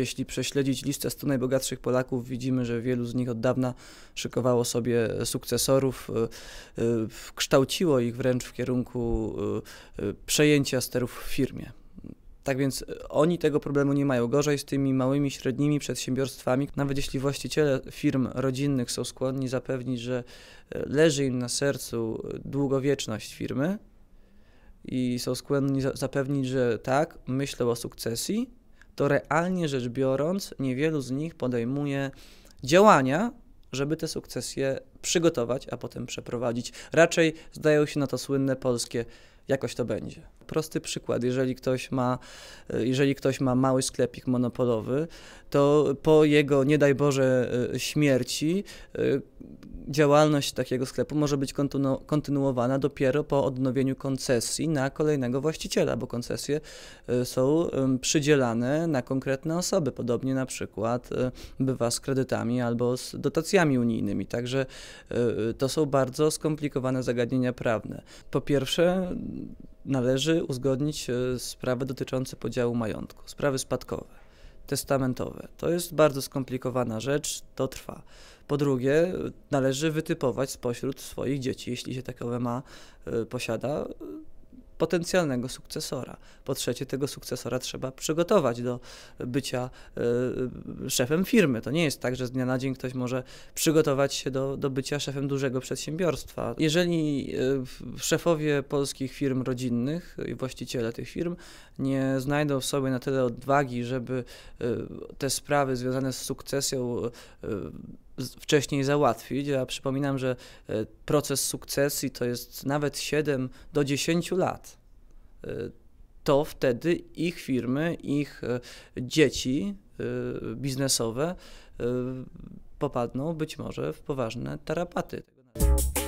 Jeśli prześledzić listę 100 najbogatszych Polaków, widzimy, że wielu z nich od dawna szykowało sobie e, sukcesorów, e, e, kształciło ich wręcz w kierunku przejęcia sterów w firmie. Tak więc oni tego problemu nie mają. Gorzej z tymi małymi, średnimi przedsiębiorstwami, nawet jeśli właściciele firm rodzinnych są skłonni zapewnić, że leży im na sercu długowieczność firmy i są skłonni zapewnić, że tak, myślą o sukcesji, to realnie rzecz biorąc, niewielu z nich podejmuje działania, żeby te sukcesje przygotować, a potem przeprowadzić. Raczej zdają się na to słynne polskie jakoś to będzie. Prosty przykład, jeżeli ktoś ma, e, jeżeli ktoś ma mały sklepik monopolowy, to po jego, nie daj Boże, e, śmierci e, działalność takiego sklepu może być kontynu kontynuowana dopiero po odnowieniu koncesji na kolejnego właściciela, bo koncesje są przydzielane na konkretne osoby. Podobnie na przykład bywa z kredytami albo z dotacjami unijnymi. Także Y, y, to są bardzo skomplikowane zagadnienia prawne. Po pierwsze, należy uzgodnić y, sprawy dotyczące podziału majątku, sprawy spadkowe, testamentowe. To jest bardzo skomplikowana rzecz, to trwa. Po drugie, należy wytypować spośród swoich dzieci, jeśli się takowe ma, posiada, potencjalnego sukcesora. Po trzecie, tego sukcesora trzeba przygotować do bycia y, szefem firmy. To nie jest tak, że z dnia na dzień ktoś może przygotować się do, do bycia szefem dużego przedsiębiorstwa. Jeżeli y, szefowie polskich firm rodzinnych i właściciele tych firm nie znajdą w sobie na tyle odwagi, żeby y, te sprawy związane z sukcesją wcześniej załatwić. Ja przypominam, że e, proces sukcesji to jest nawet 7 do 10 lat. E, to wtedy ich firmy, ich e, dzieci biznesowe popadną być może w poważne tarapaty.